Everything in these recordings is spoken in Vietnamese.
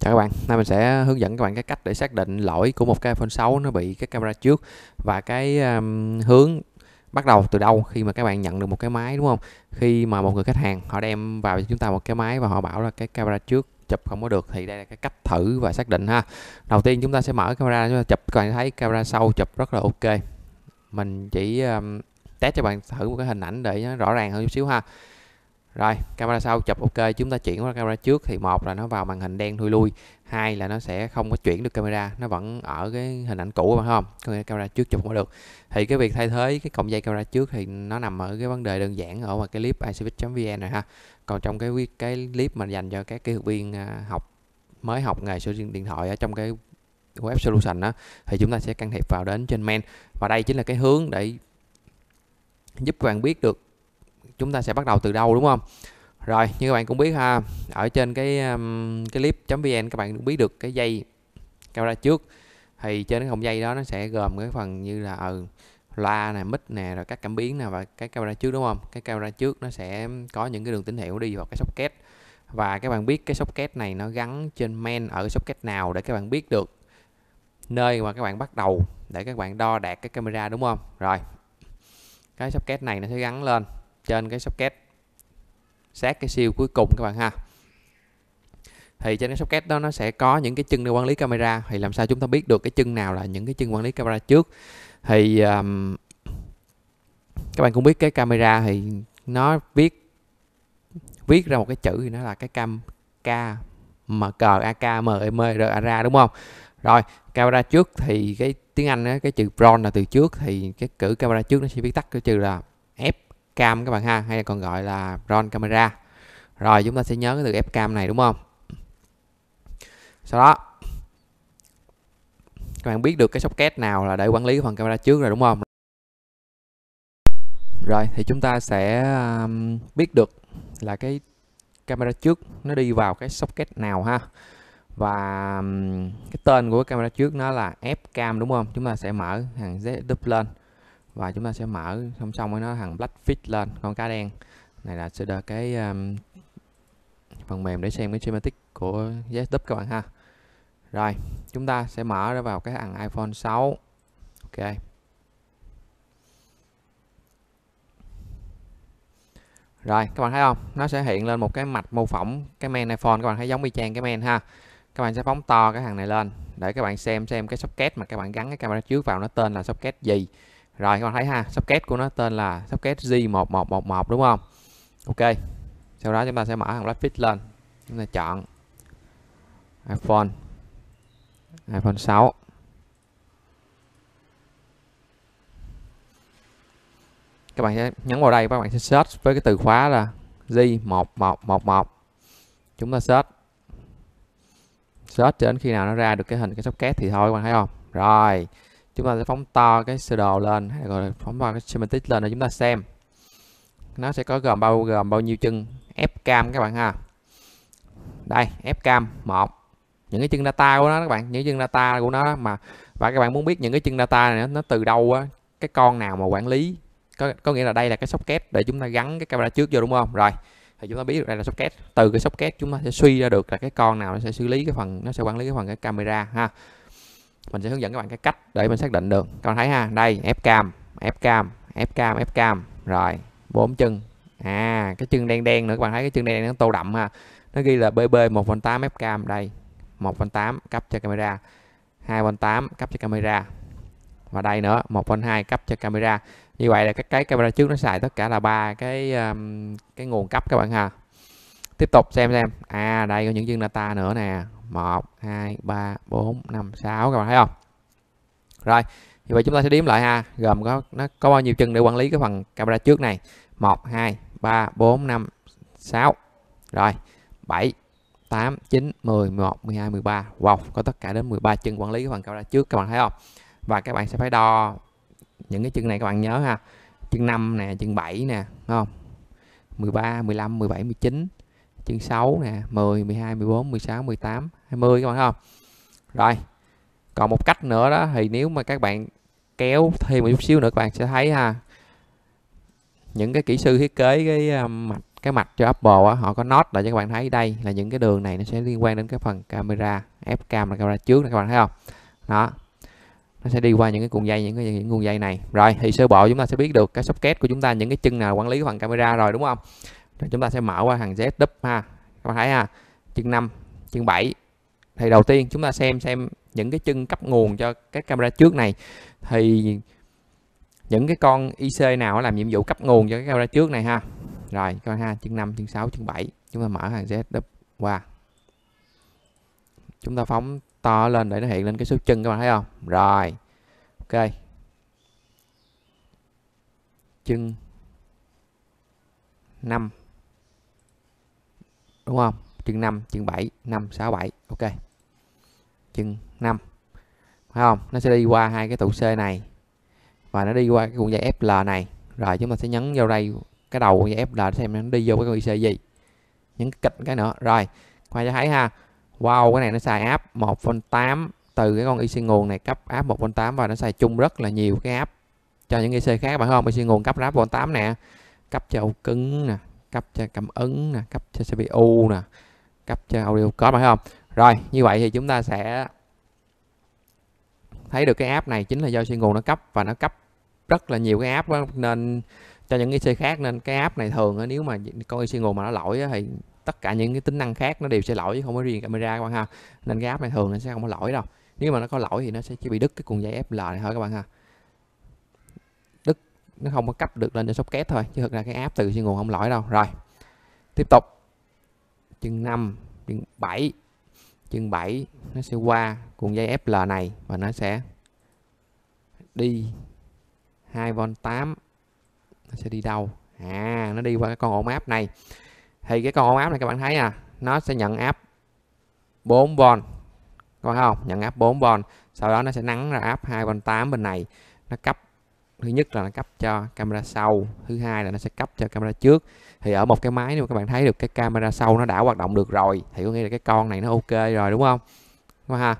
Chào các bạn, nay mình sẽ hướng dẫn các bạn cái cách để xác định lỗi của một cái iPhone 6 nó bị cái camera trước và cái um, hướng bắt đầu từ đâu khi mà các bạn nhận được một cái máy đúng không? Khi mà một người khách hàng họ đem vào cho chúng ta một cái máy và họ bảo là cái camera trước chụp không có được thì đây là cái cách thử và xác định ha. Đầu tiên chúng ta sẽ mở camera chúng ta chụp các bạn thấy camera sau chụp rất là ok. Mình chỉ um, test cho bạn thử một cái hình ảnh để nó rõ ràng hơn chút xíu ha rồi camera sau chụp ok chúng ta chuyển qua camera trước thì một là nó vào màn hình đen thui lui hai là nó sẽ không có chuyển được camera nó vẫn ở cái hình ảnh cũ các bạn không có nghĩa camera trước chụp không được thì cái việc thay thế cái cọng dây camera trước thì nó nằm ở cái vấn đề đơn giản ở ngoài cái clip icevich.vn rồi ha còn trong cái cái clip mà dành cho các kỹ thuật viên à, học mới học nghề sửa điện thoại ở trong cái web solution đó thì chúng ta sẽ can thiệp vào đến trên main và đây chính là cái hướng để giúp các bạn biết được chúng ta sẽ bắt đầu từ đâu đúng không rồi như các bạn cũng biết ha ở trên cái um, cái clip.vn các bạn cũng biết được cái dây camera trước thì trên cái hồng dây đó nó sẽ gồm cái phần như là ừ, loa nè mic nè rồi các cảm biến nè và cái camera trước đúng không cái camera trước nó sẽ có những cái đường tín hiệu đi vào cái socket và các bạn biết cái socket này nó gắn trên main ở cái socket nào để các bạn biết được nơi mà các bạn bắt đầu để các bạn đo đạt cái camera đúng không rồi cái socket này nó sẽ gắn lên trên cái socket sát cái siêu cuối cùng các bạn ha thì trên cái socket đó nó sẽ có những cái chân để quản lý camera thì làm sao chúng ta biết được cái chân nào là những cái chân quản lý camera trước thì um, các bạn cũng biết cái camera thì nó viết viết ra một cái chữ thì nó là cái cam k m c a k m e m r a ra đúng không rồi camera trước thì cái tiếng anh á, cái chữ front là từ trước thì cái cử camera trước nó sẽ viết tắt cái chữ là f Fcam các bạn ha hay còn gọi là ron camera rồi chúng ta sẽ nhớ cái từ Fcam này đúng không sau đó các bạn biết được cái socket nào là để quản lý phần camera trước rồi đúng không rồi thì chúng ta sẽ um, biết được là cái camera trước nó đi vào cái socket nào ha và um, cái tên của camera trước nó là Fcam đúng không chúng ta sẽ mở hàng Z up lên và chúng ta sẽ mở song song với nó thằng blackfish lên con cá đen này là sẽ được cái um, phần mềm để xem cái schematic của desktop các bạn ha rồi chúng ta sẽ mở ra vào cái thằng iPhone 6 ok rồi các bạn thấy không nó sẽ hiện lên một cái mạch mô phỏng cái men iPhone các bạn thấy giống y chang cái men ha các bạn sẽ phóng to cái thằng này lên để các bạn xem xem cái socket mà các bạn gắn cái camera trước vào nó tên là socket gì rồi các bạn thấy ha, socket của nó tên là socket G1111 đúng không? Ok. Sau đó chúng ta sẽ mở hàng graphic lên. Chúng ta chọn iPhone iPhone 6. Các bạn sẽ nhấn vào đây các bạn sẽ search với cái từ khóa là G1111. Chúng ta search search cho đến khi nào nó ra được cái hình cái socket thì thôi các bạn thấy không? Rồi chúng ta sẽ phóng to cái sơ đồ lên hay gọi là phóng to cái semantic lên để chúng ta xem nó sẽ có gồm bao gồm bao nhiêu chân f cam các bạn ha đây f cam một những cái chân data của nó các bạn những chân data của nó mà và các bạn muốn biết những cái chân data này nó từ đâu á cái con nào mà quản lý có, có nghĩa là đây là cái socket để chúng ta gắn cái camera trước vô đúng không rồi thì chúng ta biết được đây là socket từ cái socket chúng ta sẽ suy ra được là cái con nào nó sẽ xử lý cái phần nó sẽ quản lý cái phần cái camera ha mình sẽ hướng dẫn các bạn cái cách để mình xác định được các bạn thấy ha đây ép cam ép cam ép cam ép cam rồi bốn chân à cái chân đen đen nữa các bạn thấy cái chân đen, đen nó tô đậm ha nó ghi là bb 1 phần 8 ép cam đây 1 phần 8 cấp cho camera 2 phần 8 cấp cho camera và đây nữa 1 phần 2 cấp cho camera như vậy là các cái camera trước nó xài tất cả là ba cái um, cái nguồn cấp các bạn ha tiếp tục xem xem à đây có những chân data nữa nè 1 2 3 4 5 6 các bạn thấy không rồi thì vậy chúng ta sẽ đếm lại ha gồm có nó có bao nhiêu chân để quản lý cái phần camera trước này 1 2 3 4 5 6 rồi 7 8 9 10 11 12 13 wow có tất cả đến 13 chân quản lý cái phần camera trước các bạn thấy không và các bạn sẽ phải đo những cái chân này các bạn nhớ ha chân 5 nè chân 7 nè không 13 15 17 19 chân 6 nè 10 12 14 16 18 20 các bạn không rồi còn một cách nữa đó thì nếu mà các bạn kéo thêm một chút xíu nữa các bạn sẽ thấy ha những cái kỹ sư thiết kế cái ờ, mạch cái mạch cho Apple á, họ có nốt lại cho các bạn thấy đây là những cái đường này nó sẽ liên quan đến cái phần camera F cam là camera trước này các bạn thấy không đó nó sẽ đi qua những cái cuộn dây những cái những nguồn dây này rồi thì sơ bộ chúng ta sẽ biết được cái socket của chúng ta những cái chân nào quản lý phần camera rồi đúng không rồi chúng ta sẽ mở qua hàng Z đúp ha các bạn thấy ha chân 5 chân 7 thì đầu tiên chúng ta xem xem những cái chân cấp nguồn cho cái camera trước này thì những cái con IC nào làm nhiệm vụ cấp nguồn cho cái camera trước này ha rồi coi ha chân 5 chân 6 chân 7 chúng ta mở hàng Z đúp qua chúng ta phóng to lên để nó hiện lên cái số chân các bạn thấy không rồi ok chân 5 đúng không chân 5 chân 7 5 6 7 ok chân 5 phải không nó sẽ đi qua hai cái tụ C này và nó đi qua cái cuộn dây FL này rồi chúng ta sẽ nhấn vào đây cái đầu cuộn dây FL để xem nó đi vô cái cuộn dây gì nhấn kịch cái nữa rồi qua cho thấy ha wow cái này nó xài áp 1.8 từ cái con IC nguồn này cấp áp 1.8 và nó xài chung rất là nhiều cái áp cho những IC khác bạn không IC nguồn cấp áp 1.8 nè cấp cho ổ cứng nè cấp cho cảm ứng nè cấp cho CPU nè cấp cho audio có phải không rồi như vậy thì chúng ta sẽ thấy được cái app này chính là do chuyên nguồn nó cấp và nó cấp rất là nhiều cái app đó, nên cho những cái IC khác nên cái app này thường đó, nếu mà con IC nguồn mà nó lỗi đó, thì tất cả những cái tính năng khác nó đều sẽ lỗi chứ không có riêng camera các bạn ha nên cái app này thường nó sẽ không có lỗi đâu nếu mà nó có lỗi thì nó sẽ chỉ bị đứt cái cuộn dây FL này thôi các bạn ha đứt nó không có cấp được lên cho socket thôi chứ thực ra cái app từ IC nguồn không lỗi đâu rồi tiếp tục chừng 5 chừng 7 chân 7 nó sẽ qua cuộn dây FL này và nó sẽ đi 2V8 nó sẽ đi đâu à nó đi qua cái con ổn áp này thì cái con ổn áp này các bạn thấy à nó sẽ nhận áp 4V có không nhận áp 4V sau đó nó sẽ nắng ra áp 2V8 bên này nó cấp thứ nhất là nó cấp cho camera sau thứ hai là nó sẽ cấp cho camera trước thì ở một cái máy nếu các bạn thấy được cái camera sau nó đã hoạt động được rồi thì có nghĩa là cái con này nó ok rồi đúng không đúng không ha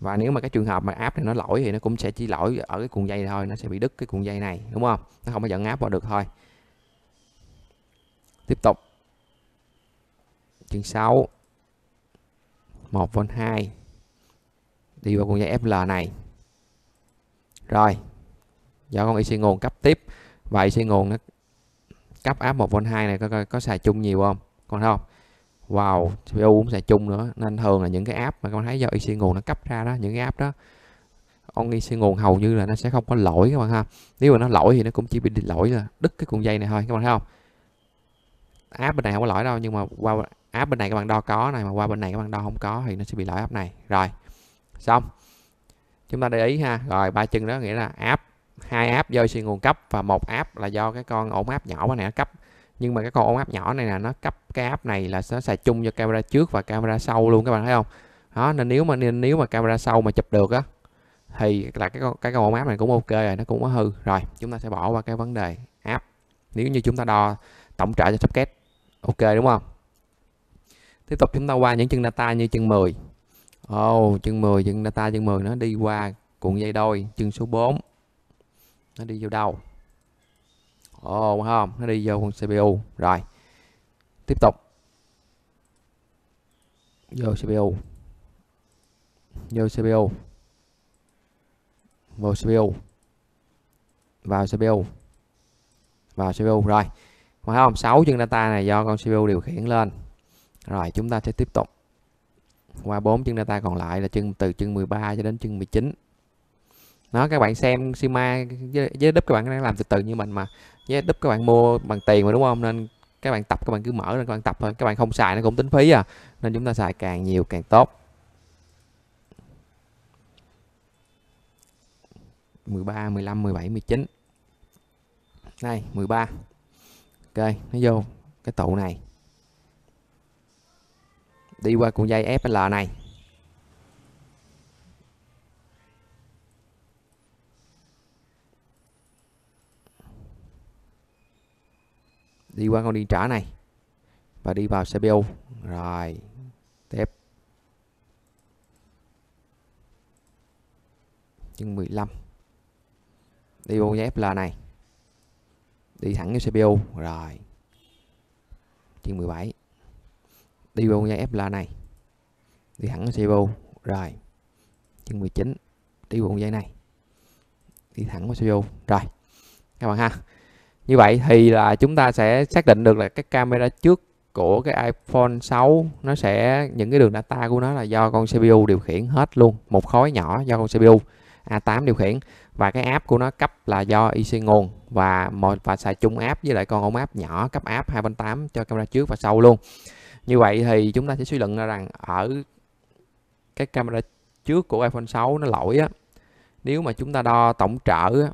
và nếu mà cái trường hợp mà app này nó lỗi thì nó cũng sẽ chỉ lỗi ở cái cuộn dây thôi nó sẽ bị đứt cái cuộn dây này đúng không nó không có dẫn áp vào được thôi tiếp tục chương 6 1 v 2 đi vào cuộn dây FL này rồi do con IC nguồn cấp tiếp và IC nguồn nó cấp áp 1 v 2 này có, có, có xài chung nhiều không con thấy không vào wow, CPU cũng xài chung nữa nên thường là những cái áp mà con thấy do IC nguồn nó cấp ra đó những cái áp đó con IC nguồn hầu như là nó sẽ không có lỗi các bạn ha nếu mà nó lỗi thì nó cũng chỉ bị lỗi là đứt cái cuộn dây này thôi các bạn thấy không áp bên này không có lỗi đâu nhưng mà qua áp bên này các bạn đo có này mà qua bên này các bạn đo không có thì nó sẽ bị lỗi áp này rồi xong chúng ta để ý ha rồi ba chân đó nghĩa là áp hai áp do xuyên nguồn cấp và một áp là do cái con ổn áp nhỏ này nó cấp nhưng mà cái con ổn áp nhỏ này là nó cấp cái áp này là nó xài chung cho camera trước và camera sau luôn các bạn thấy không đó nên nếu mà nên nếu mà camera sau mà chụp được á thì là cái con cái con ổn áp này cũng ok rồi nó cũng có hư rồi chúng ta sẽ bỏ qua cái vấn đề áp nếu như chúng ta đo tổng trợ cho socket ok đúng không tiếp tục chúng ta qua những chân data như chân 10 Ồ, oh, chân 10, chân data chân 10 nó đi qua cuộn dây đôi chân số 4. Nó đi vô đâu? Ồ, oh, không, nó đi vô con CPU. Rồi. Tiếp tục. Vô CPU. Vô CPU. Vô CPU. Vào CPU. Vào CPU rồi. Phải không? 6 chân data này do con CPU điều khiển lên. Rồi, chúng ta sẽ tiếp tục qua bốn chân data còn lại là chân từ chân 13 cho đến chân 19 nó các bạn xem Sima với, với đúp các bạn đang làm từ từ như mình mà với đúp các bạn mua bằng tiền mà đúng không nên các bạn tập các bạn cứ mở lên các bạn tập thôi các bạn không xài nó cũng tính phí à nên chúng ta xài càng nhiều càng tốt 13 15 17 19 đây 13 ok nó vô cái tụ này đi qua cuộn dây FL này đi qua con điện trả này và đi vào CPU rồi tiếp chân 15 đi vô dép là này đi thẳng vô CPU rồi chân 17 đi vô dây FLA này đi thẳng vào CPU rồi chân 19 đi bộ dây này đi thẳng vào CPU rồi các bạn ha như vậy thì là chúng ta sẽ xác định được là cái camera trước của cái iPhone 6 nó sẽ những cái đường data của nó là do con CPU điều khiển hết luôn một khối nhỏ do con CPU A8 điều khiển và cái app của nó cấp là do IC nguồn và một và xài chung app với lại con ống app nhỏ cấp app 2.8 cho camera trước và sau luôn như vậy thì chúng ta sẽ suy luận ra rằng ở cái camera trước của iPhone 6 nó lỗi á nếu mà chúng ta đo tổng trở á,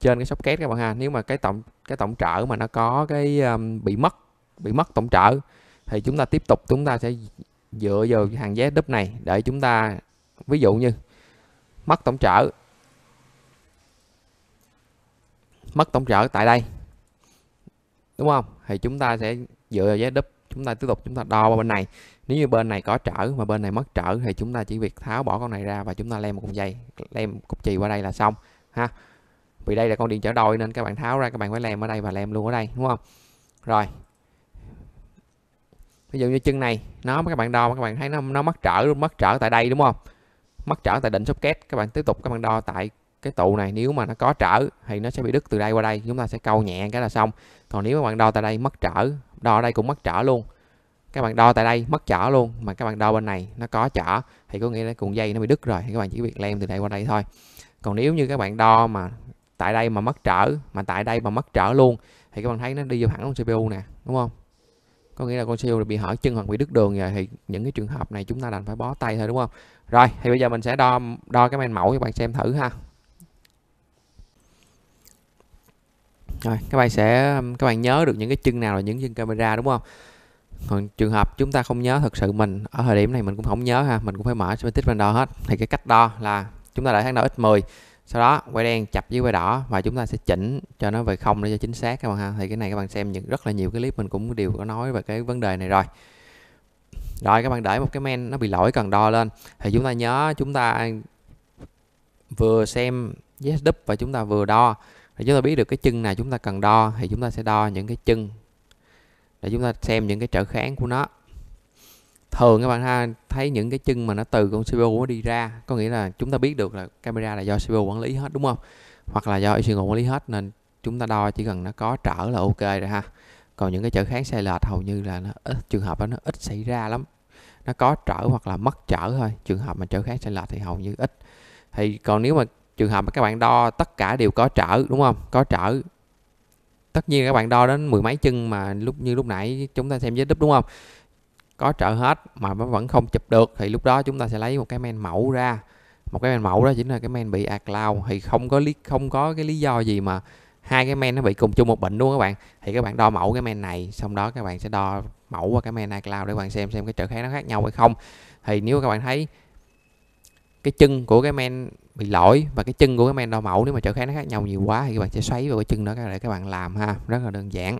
trên cái socket các bạn ha nếu mà cái tổng cái tổng trở mà nó có cái um, bị mất bị mất tổng trở thì chúng ta tiếp tục chúng ta sẽ dựa vào hàng giá đúp này để chúng ta ví dụ như mất tổng trở mất tổng trở tại đây đúng không thì chúng ta sẽ dựa vào giá đúp chúng ta tiếp tục chúng ta đo qua bên này nếu như bên này có trở mà bên này mất trở thì chúng ta chỉ việc tháo bỏ con này ra và chúng ta lem một con dây lem cục chì qua đây là xong ha vì đây là con điện trở đôi nên các bạn tháo ra các bạn phải lem ở đây và lem luôn ở đây đúng không rồi ví dụ như chân này nó các bạn đo các bạn thấy nó nó mất trở luôn mất trở tại đây đúng không mất trở tại đỉnh socket các bạn tiếp tục các bạn đo tại cái tụ này nếu mà nó có trở thì nó sẽ bị đứt từ đây qua đây chúng ta sẽ câu nhẹ cái là xong còn nếu các bạn đo tại đây mất trở đo ở đây cũng mất trở luôn các bạn đo tại đây mất trở luôn mà các bạn đo bên này nó có trở thì có nghĩa là cuộn dây nó bị đứt rồi thì các bạn chỉ việc lem từ đây qua đây thôi còn nếu như các bạn đo mà tại đây mà mất trở mà tại đây mà mất trở luôn thì các bạn thấy nó đi vô hẳn con CPU nè đúng không có nghĩa là con CPU bị hở chân hoặc bị đứt đường rồi thì những cái trường hợp này chúng ta đành phải bó tay thôi đúng không rồi thì bây giờ mình sẽ đo đo cái men mẫu cho bạn xem thử ha rồi các bạn sẽ các bạn nhớ được những cái chân nào là những chân camera đúng không còn trường hợp chúng ta không nhớ thật sự mình ở thời điểm này mình cũng không nhớ ha mình cũng phải mở semantic render hết thì cái cách đo là chúng ta để tháng đo x10 sau đó quay đen chập với quay đỏ và chúng ta sẽ chỉnh cho nó về không để cho chính xác các bạn ha thì cái này các bạn xem những rất là nhiều cái clip mình cũng đều có nói về cái vấn đề này rồi rồi các bạn để một cái men nó bị lỗi cần đo lên thì chúng ta nhớ chúng ta vừa xem yes, đúp và chúng ta vừa đo để chúng ta biết được cái chân nào chúng ta cần đo thì chúng ta sẽ đo những cái chân để chúng ta xem những cái trở kháng của nó thường các bạn ha thấy những cái chân mà nó từ con CPU nó đi ra có nghĩa là chúng ta biết được là camera là do CPU quản lý hết đúng không hoặc là do ECU quản lý hết nên chúng ta đo chỉ cần nó có trở là ok rồi ha còn những cái trở kháng sai lệch hầu như là nó ít trường hợp đó nó ít xảy ra lắm nó có trở hoặc là mất trở thôi trường hợp mà trở kháng sai lệch thì hầu như ít thì còn nếu mà trường hợp mà các bạn đo tất cả đều có trở đúng không có trở tất nhiên các bạn đo đến mười mấy chân mà lúc như lúc nãy chúng ta xem giấy đúp đúng không có trở hết mà nó vẫn không chụp được thì lúc đó chúng ta sẽ lấy một cái men mẫu ra một cái men mẫu đó chính là cái men bị ạt lao thì không có lý không có cái lý do gì mà hai cái men nó bị cùng chung một bệnh luôn các bạn thì các bạn đo mẫu cái men này xong đó các bạn sẽ đo mẫu qua cái men ạt lao để các bạn xem xem cái trở khác nó khác nhau hay không thì nếu các bạn thấy cái chân của cái men bị lỗi và cái chân của cái men đo mẫu nếu mà trở khác nó khác nhau nhiều quá thì các bạn sẽ xoáy vào cái chân đó để các bạn làm ha rất là đơn giản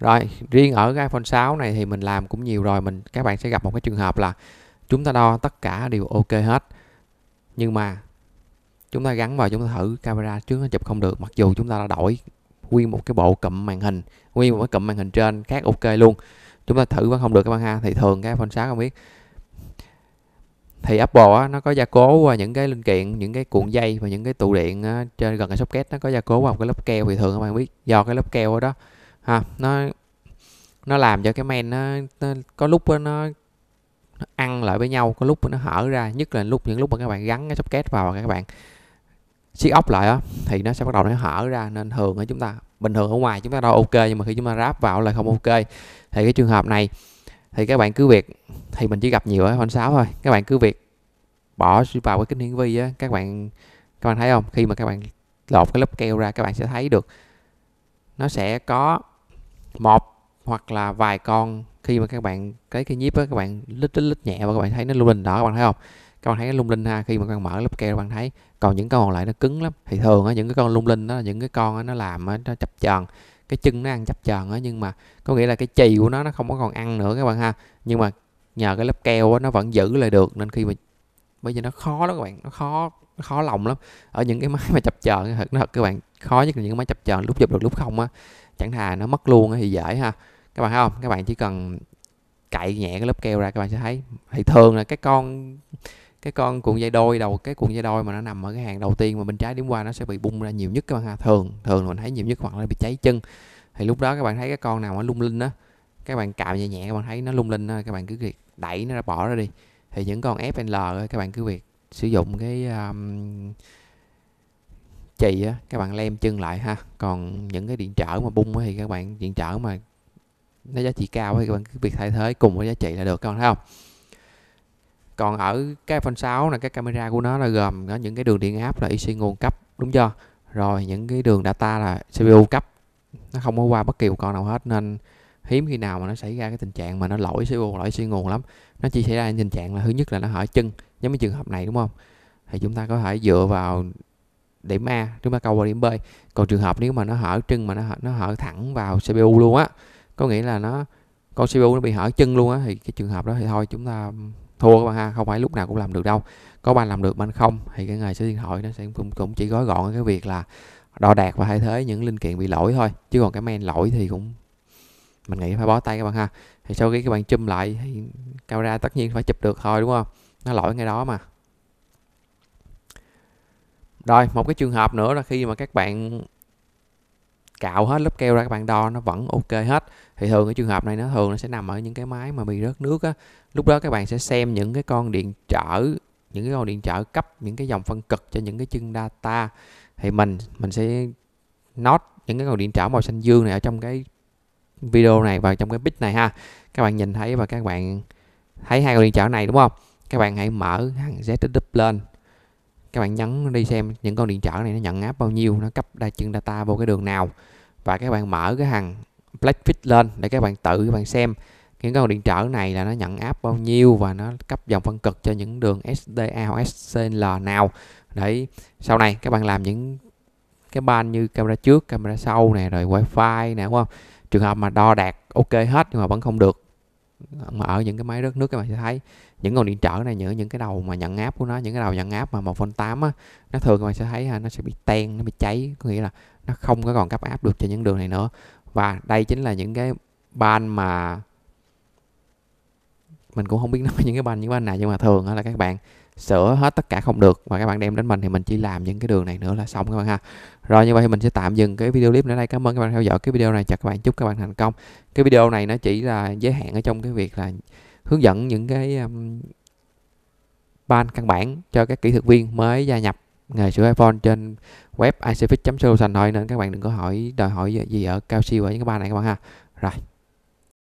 rồi riêng ở cái iPhone 6 này thì mình làm cũng nhiều rồi mình các bạn sẽ gặp một cái trường hợp là chúng ta đo tất cả đều ok hết nhưng mà chúng ta gắn vào chúng ta thử camera trước nó chụp không được mặc dù chúng ta đã đổi nguyên một cái bộ cụm màn hình nguyên một cái cụm màn hình trên khác ok luôn chúng ta thử vẫn không được các bạn ha thì thường cái iPhone 6 không biết thì Apple á, nó có gia cố và những cái linh kiện những cái cuộn dây và những cái tụ điện á, trên gần cái socket nó có gia cố bằng cái lớp keo thì thường các bạn biết do cái lớp keo đó ha nó nó làm cho cái men nó, nó có lúc nó, nó ăn lại với nhau có lúc nó hở ra nhất là lúc những lúc mà các bạn gắn cái socket vào các bạn siết ốc lại á thì nó sẽ bắt đầu nó hở ra nên thường ở chúng ta bình thường ở ngoài chúng ta đâu ok nhưng mà khi chúng ta ráp vào là không ok thì cái trường hợp này thì các bạn cứ việc thì mình chỉ gặp nhiều ở iPhone 6 thôi các bạn cứ việc bỏ vào cái kính hiển vi á các bạn các bạn thấy không khi mà các bạn lột cái lớp keo ra các bạn sẽ thấy được nó sẽ có một hoặc là vài con khi mà các bạn cái cái nhíp á các bạn lít lít lít nhẹ và các bạn thấy nó lung linh đó các bạn thấy không các bạn thấy nó lung linh ha khi mà các bạn mở lớp keo các bạn thấy còn những con còn lại nó cứng lắm thì thường á những cái con lung linh đó là những cái con đó, nó làm đó, nó chập chờn cái chân nó ăn chập chờn á nhưng mà có nghĩa là cái chì của nó nó không có còn ăn nữa các bạn ha nhưng mà nhờ cái lớp keo á nó vẫn giữ lại được nên khi mà bây giờ nó khó lắm các bạn nó khó nó khó lòng lắm ở những cái máy mà chập chờn thật nó thật các bạn khó nhất là những cái máy chập chờn lúc chụp được lúc không á chẳng thà nó mất luôn thì dễ ha các bạn thấy không các bạn chỉ cần cạy nhẹ cái lớp keo ra các bạn sẽ thấy thì thường là cái con cái con cuộn dây đôi đầu cái cuộn dây đôi mà nó nằm ở cái hàng đầu tiên mà bên trái điểm qua nó sẽ bị bung ra nhiều nhất các bạn ha thường thường mình thấy nhiều nhất hoặc là bị cháy chân thì lúc đó các bạn thấy cái con nào nó lung linh á các bạn cạo nhẹ nhẹ các bạn thấy nó lung linh á, các bạn cứ việc đẩy nó ra bỏ ra đi thì những con FNL các bạn cứ việc sử dụng cái um, chì á các bạn lem chân lại ha còn những cái điện trở mà bung thì các bạn điện trở mà nó giá trị cao thì các bạn cứ việc thay thế cùng với giá trị là được các bạn thấy không còn ở cái iPhone 6 là cái camera của nó là gồm có những cái đường điện áp là IC nguồn cấp đúng chưa rồi những cái đường data là CPU cấp nó không có qua bất kỳ một con nào hết nên hiếm khi nào mà nó xảy ra cái tình trạng mà nó lỗi CPU lỗi IC nguồn lắm nó chỉ xảy ra tình trạng là thứ nhất là nó hở chân giống như trường hợp này đúng không thì chúng ta có thể dựa vào điểm A chúng ta câu qua điểm B còn trường hợp nếu mà nó hở chân mà nó hở, nó hở thẳng vào CPU luôn á có nghĩa là nó con CPU nó bị hở chân luôn á thì cái trường hợp đó thì thôi chúng ta thua các bạn ha không phải lúc nào cũng làm được đâu có bạn làm được bạn không thì cái nghề số điện thoại nó sẽ cũng, cũng chỉ gói gọn cái việc là đo đạc và thay thế những linh kiện bị lỗi thôi chứ còn cái men lỗi thì cũng mình nghĩ phải bó tay các bạn ha thì sau khi các bạn chùm lại thì camera tất nhiên phải chụp được thôi đúng không nó lỗi ngay đó mà rồi một cái trường hợp nữa là khi mà các bạn cạo hết lớp keo ra các bạn đo nó vẫn ok hết thì thường cái trường hợp này nó thường nó sẽ nằm ở những cái máy mà bị rớt nước á lúc đó các bạn sẽ xem những cái con điện trở những cái con điện trở cấp những cái dòng phân cực cho những cái chân data thì mình mình sẽ nốt những cái con điện trở màu xanh dương này ở trong cái video này và trong cái bit này ha các bạn nhìn thấy và các bạn thấy hai con điện trở này đúng không các bạn hãy mở hàng ZW lên các bạn nhấn đi xem những con điện trở này nó nhận áp bao nhiêu nó cấp đa chân data vô cái đường nào và các bạn mở cái hàng blackfit lên để các bạn tự các bạn xem những con điện trở này là nó nhận áp bao nhiêu và nó cấp dòng phân cực cho những đường SDA hoặc SCL nào để sau này các bạn làm những cái ban như camera trước camera sau nè rồi wifi nè đúng không trường hợp mà đo đạt ok hết nhưng mà vẫn không được mà ở những cái máy rất nước các bạn sẽ thấy những ngọn điện trở này những những cái đầu mà nhận áp của nó những cái đầu nhận áp mà một phân tám á nó thường các bạn sẽ thấy ha, à, nó sẽ bị ten nó bị cháy có nghĩa là nó không có còn cấp áp được cho những đường này nữa và đây chính là những cái ban mà mình cũng không biết nói những cái ban những ban nào nhưng mà thường là các bạn sửa hết tất cả không được và các bạn đem đến mình thì mình chỉ làm những cái đường này nữa là xong các bạn ha rồi như vậy thì mình sẽ tạm dừng cái video clip nữa đây cảm ơn các bạn theo dõi cái video này chào các bạn chúc các bạn thành công cái video này nó chỉ là giới hạn ở trong cái việc là hướng dẫn những cái um, ban căn bản cho các kỹ thuật viên mới gia nhập nghề sửa iPhone trên web icfix solution thôi nên các bạn đừng có hỏi đòi hỏi gì ở cao siêu ở những cái ban này các bạn ha rồi